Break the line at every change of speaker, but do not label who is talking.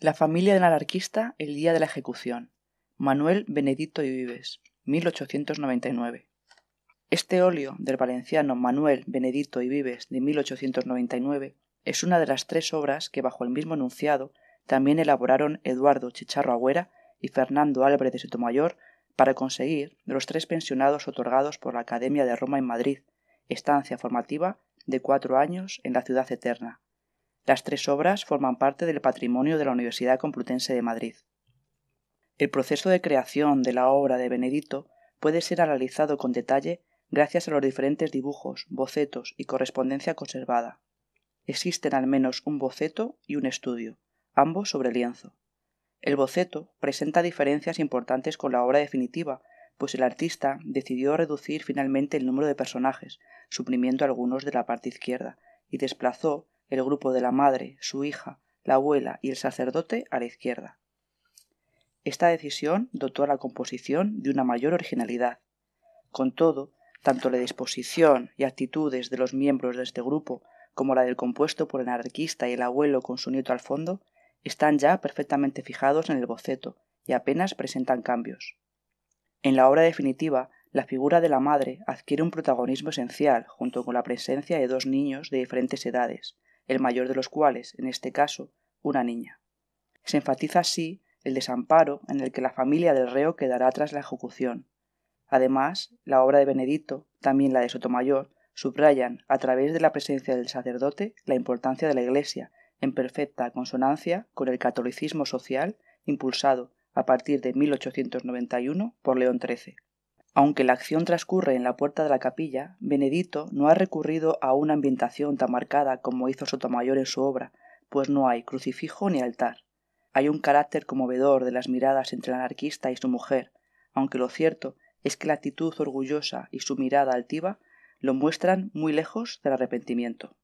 La familia del anarquista el día de la ejecución. Manuel Benedicto y Vives, 1899. Este óleo del valenciano Manuel Benedicto y Vives de 1899 es una de las tres obras que bajo el mismo enunciado también elaboraron Eduardo Chicharro Agüera y Fernando Álvarez de Sotomayor para conseguir los tres pensionados otorgados por la Academia de Roma en Madrid, estancia formativa de cuatro años en la ciudad eterna, las tres obras forman parte del patrimonio de la Universidad Complutense de Madrid. El proceso de creación de la obra de Benedito puede ser analizado con detalle gracias a los diferentes dibujos, bocetos y correspondencia conservada. Existen al menos un boceto y un estudio, ambos sobre lienzo. El boceto presenta diferencias importantes con la obra definitiva, pues el artista decidió reducir finalmente el número de personajes, suprimiendo algunos de la parte izquierda, y desplazó el grupo de la madre, su hija, la abuela y el sacerdote a la izquierda. Esta decisión dotó a la composición de una mayor originalidad. Con todo, tanto la disposición y actitudes de los miembros de este grupo como la del compuesto por el anarquista y el abuelo con su nieto al fondo están ya perfectamente fijados en el boceto y apenas presentan cambios. En la obra definitiva, la figura de la madre adquiere un protagonismo esencial junto con la presencia de dos niños de diferentes edades, el mayor de los cuales, en este caso, una niña. Se enfatiza así el desamparo en el que la familia del reo quedará tras la ejecución. Además, la obra de Benedito, también la de Sotomayor, subrayan, a través de la presencia del sacerdote, la importancia de la Iglesia, en perfecta consonancia con el catolicismo social impulsado a partir de 1891 por León XIII. Aunque la acción transcurre en la puerta de la capilla, Benedito no ha recurrido a una ambientación tan marcada como hizo Sotomayor en su obra, pues no hay crucifijo ni altar. Hay un carácter conmovedor de las miradas entre el anarquista y su mujer, aunque lo cierto es que la actitud orgullosa y su mirada altiva lo muestran muy lejos del arrepentimiento.